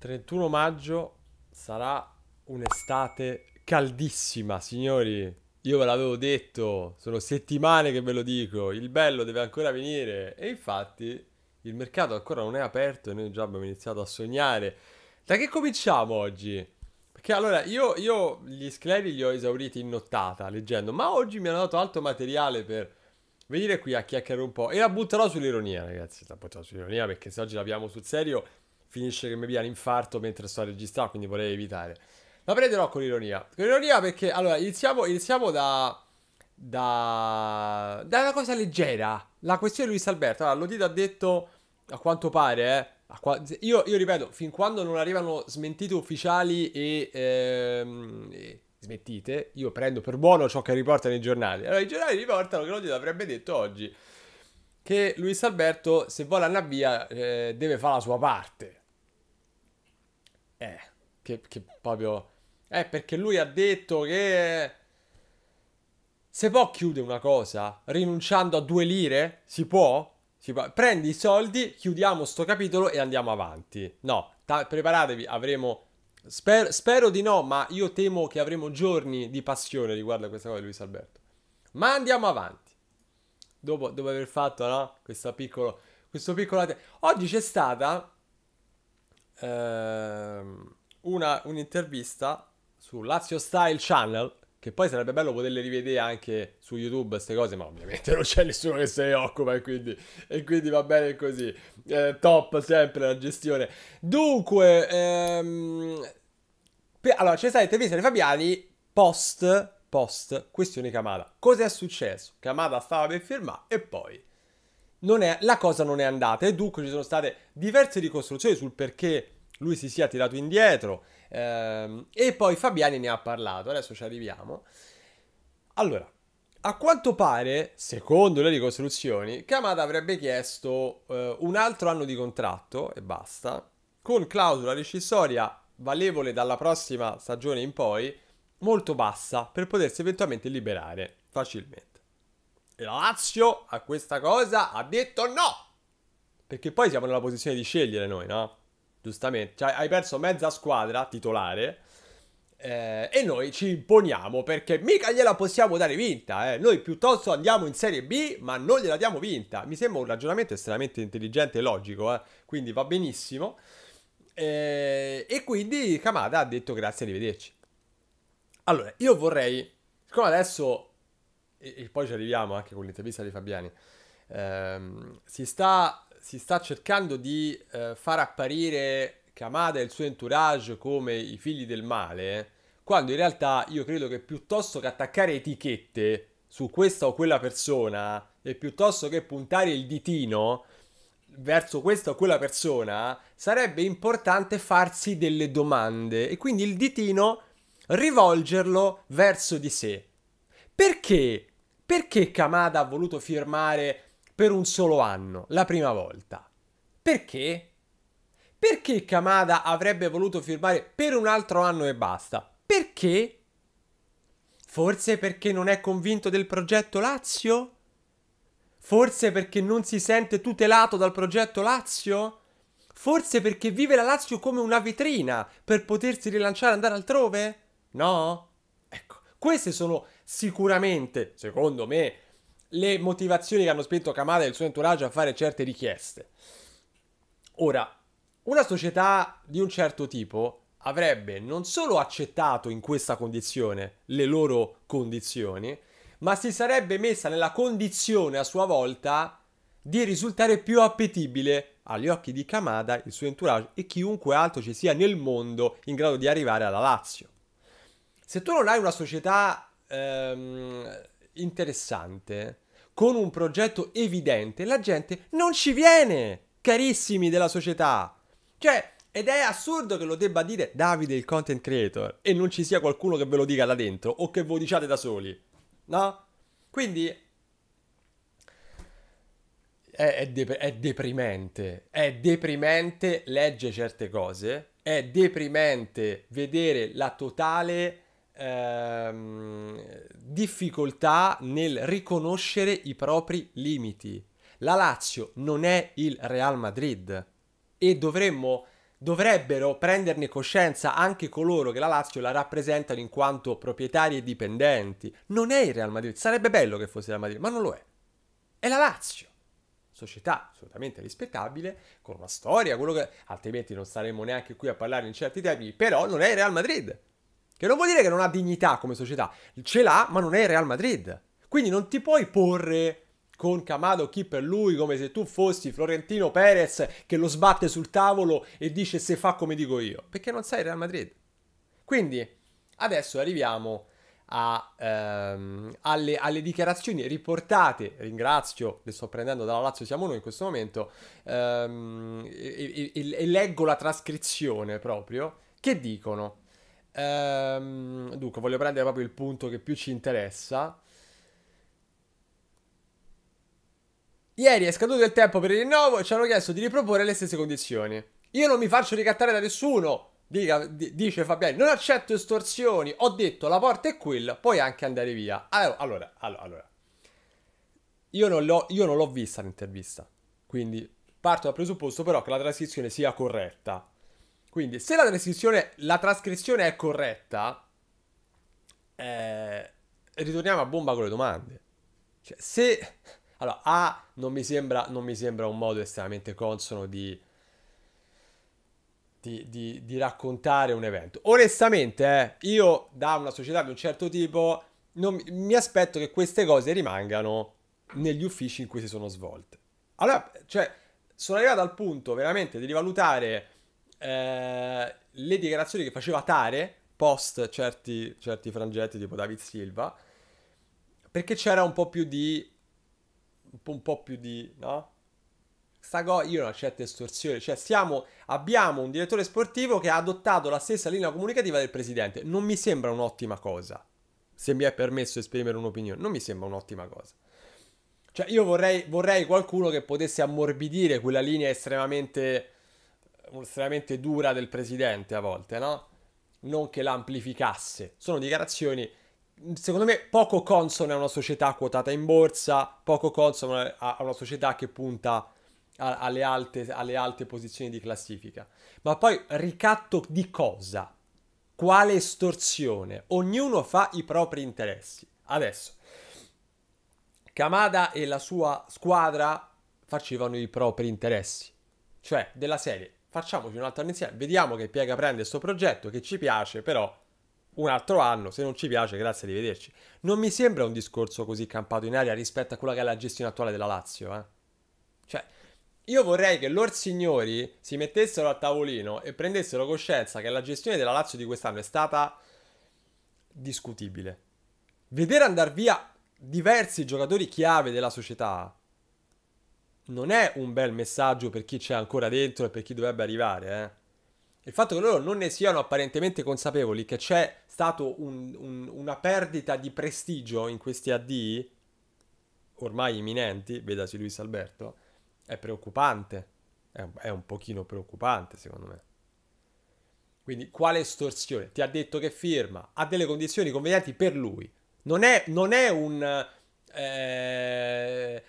31 maggio sarà un'estate caldissima, signori. Io ve l'avevo detto, sono settimane che ve lo dico, il bello deve ancora venire e infatti il mercato ancora non è aperto e noi già abbiamo iniziato a sognare. Da che cominciamo oggi? Perché allora io, io gli scleri li ho esauriti in nottata leggendo, ma oggi mi hanno dato altro materiale per venire qui a chiacchierare un po' e la butterò sull'ironia, ragazzi, la butterò sull'ironia perché se oggi l'abbiamo sul serio finisce che mi viene infarto mentre sto a registrare, quindi vorrei evitare. La prenderò con ironia. Con ironia perché, allora, iniziamo, iniziamo da, da... Da una cosa leggera. La questione di Luis Alberto. Allora, Lodito ha detto, a quanto pare, eh, io, io, ripeto, fin quando non arrivano smentite ufficiali e, ehm, e, smettite, io prendo per buono ciò che riportano i giornali. Allora, i giornali riportano che Lodito avrebbe detto oggi che Luis Alberto, se vuole andare via, eh, deve fare la sua parte. Eh, che, che proprio... Eh, perché lui ha detto che... Se può chiudere una cosa rinunciando a due lire, si può? Si può. Prendi i soldi, chiudiamo sto capitolo e andiamo avanti. No, ta- preparatevi, avremo... Sper- spero di no, ma io temo che avremo giorni di passione riguardo a questa cosa di Luis Alberto. Ma andiamo avanti. Dopo, dopo aver fatto, no? Questo piccolo... Questo piccolo... Oggi c'è stata ehm, una, un'intervista su Lazio Style Channel, che poi sarebbe bello poterle rivedere anche su YouTube queste cose, ma ovviamente non c'è nessuno che se ne occupa e quindi, e quindi va bene così. Eh, top sempre la gestione. Dunque, ehm, per, allora c'è stata l'intervista di Fabiani post, post questione Camada. Cos'è successo? Kamada stava per firmare e poi è, la cosa non è andata e dunque ci sono state diverse ricostruzioni sul perché lui si sia tirato indietro ehm, e poi Fabiani ne ha parlato, adesso ci arriviamo. Allora, a quanto pare, secondo le ricostruzioni, Kamada avrebbe chiesto eh, un altro anno di contratto e basta, con clausola rescissoria valevole dalla prossima stagione in poi, molto bassa, per potersi eventualmente liberare facilmente la Lazio a questa cosa ha detto no. Perché poi siamo nella posizione di scegliere noi, no? Giustamente. Cioè, hai perso mezza squadra titolare. Eh, e noi ci imponiamo perché mica gliela possiamo dare vinta. Eh. Noi piuttosto andiamo in Serie B, ma non gliela diamo vinta. Mi sembra un ragionamento estremamente intelligente e logico, eh. quindi va benissimo. Eh, e quindi Kamada ha detto grazie, arrivederci. Allora, io vorrei, siccome adesso e, e poi ci arriviamo anche con l'intervista di Fabiani, ehm, si, sta, si, sta, cercando di eh, far apparire Kamada e il suo entourage come i figli del male, quando in realtà io credo che piuttosto che attaccare etichette su questa o quella persona e piuttosto che puntare il ditino verso questa o quella persona, sarebbe importante farsi delle domande e quindi il ditino rivolgerlo verso di sé. Perché perché Kamada ha voluto firmare per un solo anno, la prima volta? Perché? Perché Kamada avrebbe voluto firmare per un altro anno e basta? Perché? Forse perché non è convinto del progetto Lazio? Forse perché non si sente tutelato dal progetto Lazio? Forse perché vive la Lazio come una vetrina per potersi rilanciare e andare altrove? No? Ecco, queste sono sicuramente, secondo me, le motivazioni che hanno spinto Kamada e il suo entourage a fare certe richieste. Ora, una società di un certo tipo avrebbe non solo accettato in questa condizione le loro condizioni, ma si sarebbe messa nella condizione a sua volta di risultare più appetibile agli occhi di Kamada, il suo entourage e chiunque altro ci sia nel mondo in grado di arrivare alla Lazio. Se tu non hai una società ehm, interessante, con un progetto evidente, la gente non ci viene, carissimi della società. Cioè, ed è assurdo che lo debba dire Davide il content creator e non ci sia qualcuno che ve lo dica là dentro o che voi diciate da soli. No? Quindi è, è, de- è deprimente, è deprimente leggere certe cose, è deprimente vedere la totale ehm, difficoltà nel riconoscere i propri limiti. La Lazio non è il Real Madrid e dovremmo dovrebbero prenderne coscienza anche coloro che la Lazio la rappresentano in quanto proprietari e dipendenti. Non è il Real Madrid, sarebbe bello che fosse il Real Madrid, ma non lo è. È la Lazio, società assolutamente rispettabile, con una storia, che... altrimenti non saremmo neanche qui a parlare in certi termini, però non è il Real Madrid. Che non vuol dire che non ha dignità come società. Ce l'ha, ma non è il Real Madrid. Quindi non ti puoi porre con Camado chi per lui come se tu fossi Florentino Perez che lo sbatte sul tavolo e dice se fa come dico io. Perché non sei Real Madrid. Quindi adesso arriviamo a, ehm, alle, alle, dichiarazioni riportate, ringrazio, le sto prendendo dalla Lazio Siamo Noi in questo momento, ehm, e, e, e leggo la trascrizione proprio, che dicono Ehm, dunque, voglio prendere proprio il punto che più ci interessa. Ieri è scaduto il tempo per il rinnovo e ci hanno chiesto di riproporre le stesse condizioni. Io non mi faccio ricattare da nessuno, dica, d- dice Fabiani. Non accetto estorsioni. Ho detto la porta è quella, puoi anche andare via. Allora, allora, allora. Io non, l'ho, io non l'ho vista l'intervista. Quindi parto dal presupposto però che la transizione sia corretta. Quindi, se la trascrizione, la trascrizione è corretta, eh, ritorniamo a bomba con le domande. Cioè, se... Allora, A non mi sembra, non mi sembra un modo estremamente consono di... Di, di, di, raccontare un evento. Onestamente, eh, io da una società di un certo tipo non, mi aspetto che queste cose rimangano negli uffici in cui si sono svolte. Allora, cioè, sono arrivato al punto veramente di rivalutare eh, le dichiarazioni che faceva Tare post certi, certi frangetti tipo David Silva, perché c'era un po' più di... un po', più di... no? Sta go- io una certa estorsione, cioè siamo, abbiamo un direttore sportivo che ha adottato la stessa linea comunicativa del presidente, non mi sembra un'ottima cosa, se mi è permesso esprimere un'opinione, non mi sembra un'ottima cosa. Cioè io vorrei, vorrei qualcuno che potesse ammorbidire quella linea estremamente estremamente dura del presidente a volte, no? Non che l'amplificasse. Sono dichiarazioni, secondo me, poco consone a una società quotata in borsa, poco consone a una società che punta a, alle, alte, alle alte posizioni di classifica. Ma poi ricatto di cosa? Quale estorsione? Ognuno fa i propri interessi. Adesso, Kamada e la sua squadra facevano i propri interessi. Cioè, della serie, facciamoci un altro anno insieme, vediamo che piega prende questo progetto, che ci piace, però un altro anno, se non ci piace, grazie, arrivederci. Non mi sembra un discorso così campato in aria rispetto a quella che è la gestione attuale della Lazio, eh. Cioè, io vorrei che lor signori si mettessero a tavolino e prendessero coscienza che la gestione della Lazio di quest'anno è stata discutibile. Vedere andare via diversi giocatori chiave della società non è un bel messaggio per chi c'è ancora dentro e per chi dovrebbe arrivare. Eh. Il fatto che loro non ne siano apparentemente consapevoli che c'è stata un, un, una perdita di prestigio in questi AD, ormai imminenti, vedasi Luis Alberto, è preoccupante. È, è un pochino preoccupante, secondo me. Quindi, quale estorsione? Ti ha detto che firma, ha delle condizioni convenienti per lui. Non è, non è un... Eh,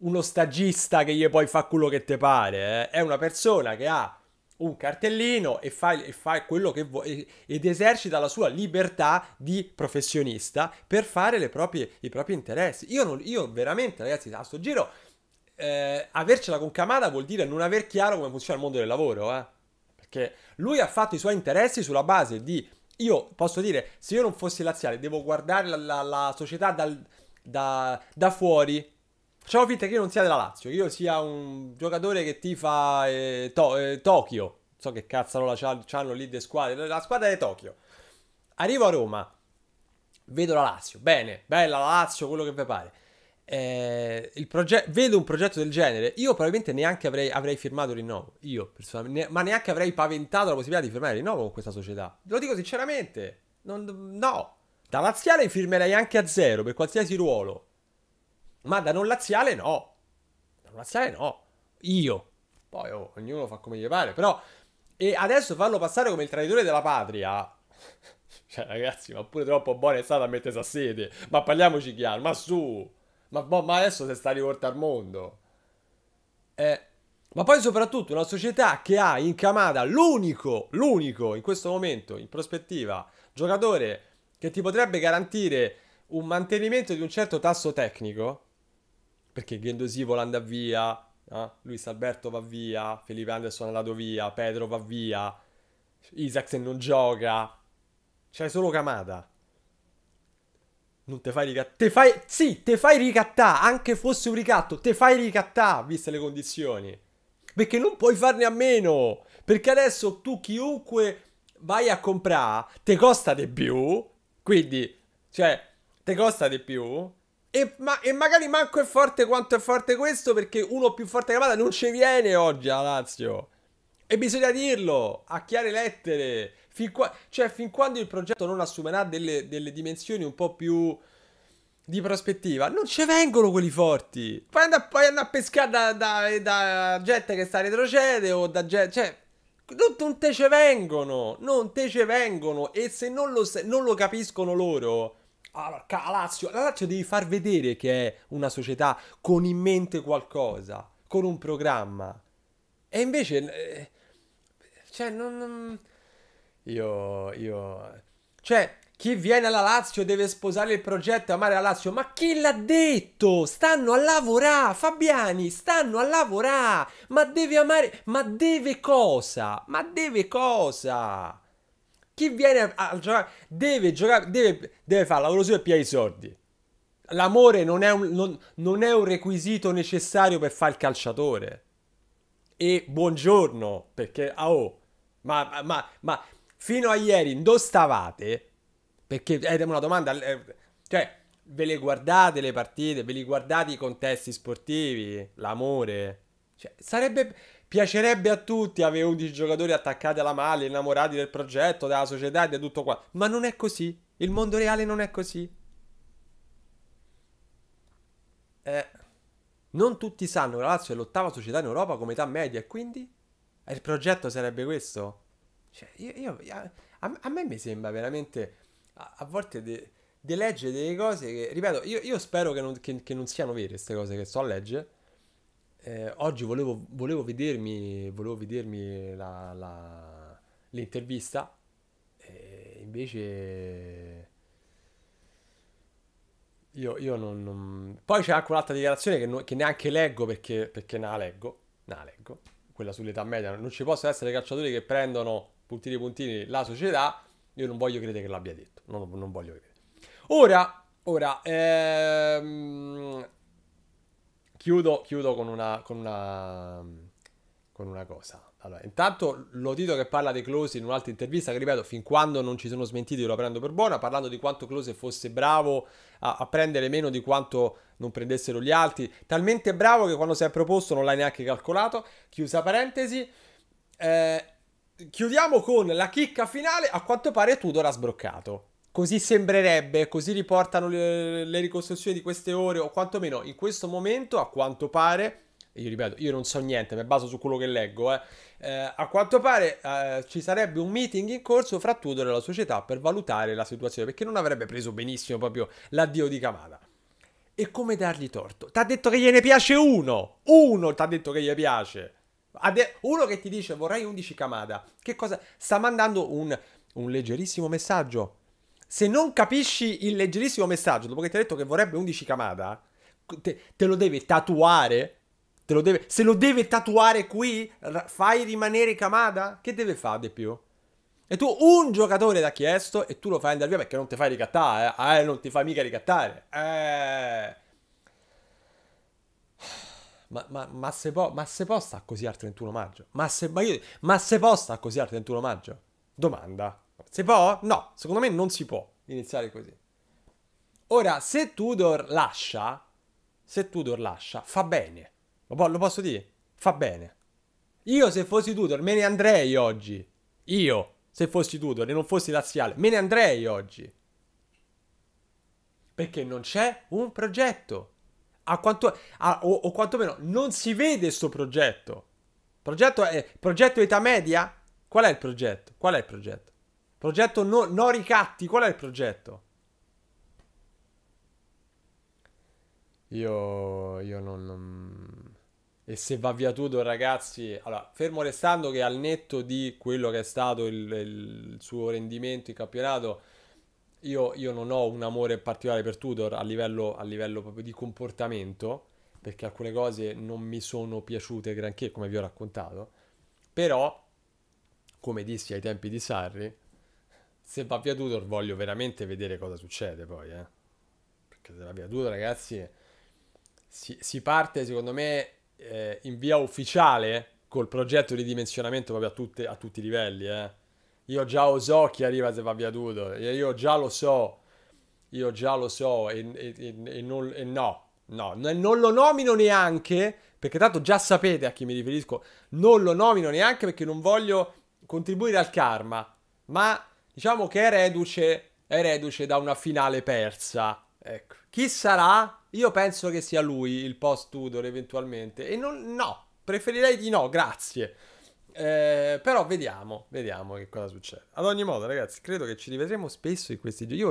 uno stagista che gli puoi fa quello che ti pare, eh? è una persona che ha un cartellino e fa, e fa quello che vuole ed esercita la sua libertà di professionista per fare proprie, i propri interessi. Io, non, io veramente, ragazzi, a sto giro eh, avercela con Camada vuol dire non aver chiaro come funziona il mondo del lavoro, eh? perché lui ha fatto i suoi interessi sulla base di io posso dire, se io non fossi laziale, devo guardare la, la, la società dal, da, da fuori Facciamo finta che io non sia della Lazio, io sia un giocatore che tifa eh, to- eh, Tokyo. so che cazzarola c'hanno lì le squadre. La squadra è Tokyo. Arrivo a Roma, vedo la Lazio. Bene, bella la Lazio, quello che vi pare. Eh, proge- vedo un progetto del genere, io probabilmente neanche avrei, avrei firmato il rinnovo, io personalmente, ne- ma neanche avrei paventato la possibilità di firmare il rinnovo con questa società. Lo dico sinceramente, non, no. Da laziale firmerei anche a zero per qualsiasi ruolo. Ma da non laziale no. Da non laziale no. Io. Poi oh, ognuno fa come gli pare, però... E adesso farlo passare come il traditore della patria... cioè ragazzi, ma pure troppo buona è stata a mettere a sede. Ma parliamoci chiaro, ma su... Ma, boh, ma adesso si sta rivolta al mondo. Eh... Ma poi soprattutto una società che ha in camada l'unico, l'unico in questo momento, in prospettiva, giocatore che ti potrebbe garantire un mantenimento di un certo tasso tecnico, perché Gendosi vuole via, eh? Luis Alberto va via, Felipe Anderson è andato via, Pedro va via, Isaacsen non gioca, c'hai solo Camada. Non te fai ricattare. Te fai. Sì, te fai ricattare. Anche fosse un ricatto, te fai ricattare, viste le condizioni. Perché non puoi farne a meno. Perché adesso tu, chiunque vai a comprare, te costa di più. Quindi, cioè, te costa di più. E, ma, e, magari manco è forte quanto è forte questo perché uno più forte Camada non ci viene oggi a Lazio. E bisogna dirlo a chiare lettere. Fin qua, cioè, fin quando il progetto non assumerà delle, delle dimensioni un po' più di prospettiva, non ci vengono quelli forti. Poi andare a pescare da, da, da, gente che sta retrocede o da gente. Cioè, non, non te ce vengono. Non te ce vengono. E se non lo, se non lo capiscono loro allora, la Lazio, la Lazio devi far vedere che è una società con in mente qualcosa, con un programma. E invece... Eh, cioè, non... non... Io... Io... Cioè, chi viene alla Lazio deve sposare il progetto e amare la Lazio. Ma chi l'ha detto? Stanno a lavorare, Fabiani, stanno a lavorare. Ma deve amare... Ma deve cosa? Ma deve cosa? chi viene a, a giocare deve giocare, deve, deve fare lavoro suo e pigliare i soldi. L'amore non è, un, non, non è un requisito necessario per fare il calciatore. E buongiorno, perché, ah oh, ma, ma, ma fino a ieri dove stavate? Perché è una domanda, eh, cioè, ve le guardate le partite, ve li guardate i contesti sportivi, l'amore? Cioè, sarebbe Piacerebbe a tutti avere 11 giocatori attaccati alla maglia, innamorati del progetto, della società e di tutto qua. Ma non è così. Il mondo reale non è così. Eh, non tutti sanno che la Lazio è l'ottava società in Europa come età media e quindi eh, il progetto sarebbe questo. Cioè, io, io, a, a, me mi sembra veramente a, a volte de, de leggere delle cose che, ripeto, io, io spero che non, che, che non siano vere queste cose che sto a leggere eh, oggi volevo, volevo, vedermi, volevo vedermi la, la, l'intervista, e eh, invece io, io non, non, Poi c'è anche un'altra dichiarazione che, non, che neanche leggo perché, perché ne la leggo, ne la leggo, quella sull'età media, non ci possono essere calciatori che prendono puntini puntini la società, io non voglio credere che l'abbia detto, non, voglio credere. Ora, ora... Ehm, Chiudo, chiudo con, una, con, una, con una cosa. Allora, intanto lo Tito che parla di Close in un'altra intervista, che ripeto, fin quando non ci sono smentiti io la prendo per buona, parlando di quanto Close fosse bravo a, a, prendere meno di quanto non prendessero gli altri, talmente bravo che quando si è proposto non l'hai neanche calcolato, chiusa parentesi, eh, chiudiamo con la chicca finale, a quanto pare Tudor ha sbroccato così sembrerebbe, così riportano le, le, ricostruzioni di queste ore o quantomeno in questo momento, a quanto pare, e io ripeto, io non so niente, mi baso su quello che leggo, eh, eh, a quanto pare eh, ci sarebbe un meeting in corso fra Tudor e la società per valutare la situazione, perché non avrebbe preso benissimo proprio l'addio di Kamada. E come dargli torto? T'ha detto che gliene piace uno! Uno t'ha detto che gli piace! Ade- uno che ti dice vorrei 11 Kamada, che cosa? Sta mandando un, un leggerissimo messaggio se non capisci il leggerissimo messaggio, dopo che ti ha detto che vorrebbe 11 Kamada, te, te lo deve tatuare? Te lo deve, se lo deve tatuare qui, fai rimanere Kamada? Che deve fare di più? E tu un giocatore l'ha chiesto e tu lo fai andare via perché non ti fai ricattare. Eh, ah, eh non ti fai mica ricattare. Eh. Ma, ma, ma, se po, ma se posta così al 31 maggio? Ma se, ma, io, ma se posta così al 31 maggio? Domanda. Si può? No, secondo me non si può iniziare così. Ora, se Tudor lascia, se Tudor lascia, fa bene. Lo, po- lo posso dire? Fa bene. Io se fossi Tudor me ne andrei oggi. Io, se fossi Tudor e non fossi laziale, me ne andrei oggi. Perché non c'è un progetto. A quanto, a, o, o, quantomeno non si vede sto progetto. Progetto, è, progetto età media? Qual è il progetto? Qual è il progetto? Progetto no, no ricatti, qual è il progetto? Io, io non, non, E se va via tutto, ragazzi... Allora, fermo restando che al netto di quello che è stato il, il suo rendimento in campionato, io, io, non ho un amore particolare per Tudor a livello, a livello proprio di comportamento, perché alcune cose non mi sono piaciute granché, come vi ho raccontato. Però, come dissi ai tempi di Sarri, se va via Tudor voglio veramente vedere cosa succede poi, eh. Perché se va via Tudor, ragazzi, si, si parte, secondo me, eh, in via ufficiale col progetto di dimensionamento proprio a, tutte, a tutti i livelli, eh. Io già lo so chi arriva se va via Tudor, io già lo so, io già lo so e, e, e, non, e no, no, non lo nomino neanche, perché tanto già sapete a chi mi riferisco, non lo nomino neanche perché non voglio contribuire al karma, ma Diciamo che è reduce, è reduce da una finale persa. Ecco. Chi sarà? Io penso che sia lui il post Tudor eventualmente. E non, no, preferirei di no, grazie. Eh, però vediamo, vediamo che cosa succede. Ad ogni modo, ragazzi, credo che ci rivedremo spesso in questi giorni. Io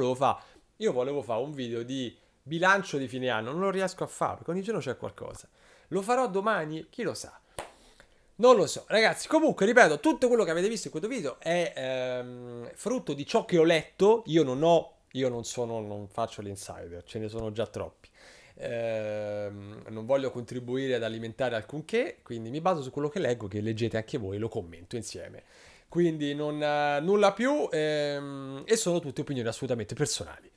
volevo fare fa un video di bilancio di fine anno, non lo riesco a farlo, perché ogni giorno c'è qualcosa. Lo farò domani, chi lo sa. Non lo so, ragazzi. Comunque, ripeto, tutto quello che avete visto in questo video è ehm, frutto di ciò che ho letto. Io non ho, io non sono, non faccio l'insider, ce ne sono già troppi. Ehm, non voglio contribuire ad alimentare alcunché, quindi mi baso su quello che leggo, che leggete anche voi, lo commento insieme. Quindi non, eh, nulla più ehm, e sono tutte opinioni assolutamente personali,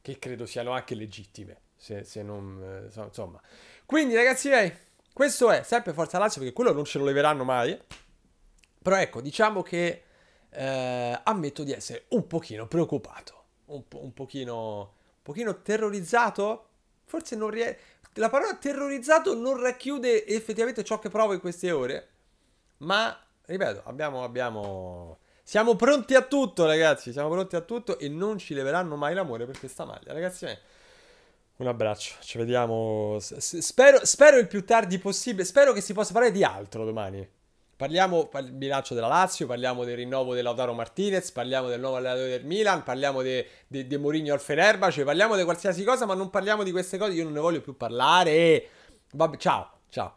che credo siano anche legittime, se, se non, eh, insomma. Quindi ragazzi miei... Questo è sempre Forza Lazio perché quello non ce lo leveranno mai. Però ecco, diciamo che eh, ammetto di essere un pochino preoccupato, un, po- un, pochino, un pochino terrorizzato. Forse non riesco... La parola terrorizzato non racchiude effettivamente ciò che provo in queste ore. Ma, ripeto, abbiamo... abbiamo... Siamo pronti a tutto, ragazzi. Siamo pronti a tutto e non ci leveranno mai l'amore per questa maglia, ragazzi. Eh, un abbraccio, ci vediamo. Spero, spero, il più tardi possibile. Spero che si possa parlare di altro domani. Parliamo del bilancio della Lazio, parliamo del rinnovo dell'Autaro Martinez, parliamo del nuovo allenatore del Milan, parliamo di de, de Mourinho al Fenerbahce, cioè parliamo di qualsiasi cosa, ma non parliamo di queste cose. Io non ne voglio più parlare. Vabbè, ciao, ciao.